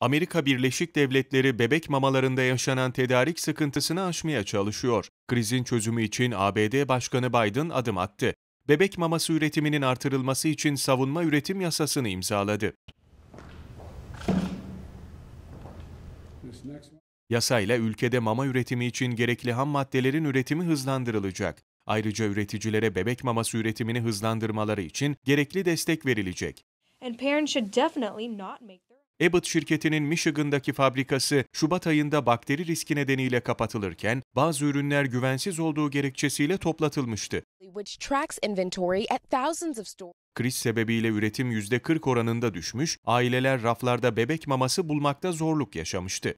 Amerika Birleşik Devletleri bebek mamalarında yaşanan tedarik sıkıntısını aşmaya çalışıyor. Krizin çözümü için ABD Başkanı Biden adım attı. Bebek maması üretiminin artırılması için savunma üretim yasasını imzaladı. Yasayla ülkede mama üretimi için gerekli ham maddelerin üretimi hızlandırılacak. Ayrıca üreticilere bebek maması üretimini hızlandırmaları için gerekli destek verilecek and parents should definitely not make Abbott şirketinin Michigan'daki fabrikası Şubat ayında bakteri riski nedeniyle kapatılırken bazı ürünler güvensiz olduğu gerekçesiyle toplatılmıştı. Kriz sebebiyle üretim %40 oranında düşmüş, aileler raflarda bebek maması bulmakta zorluk yaşamıştı.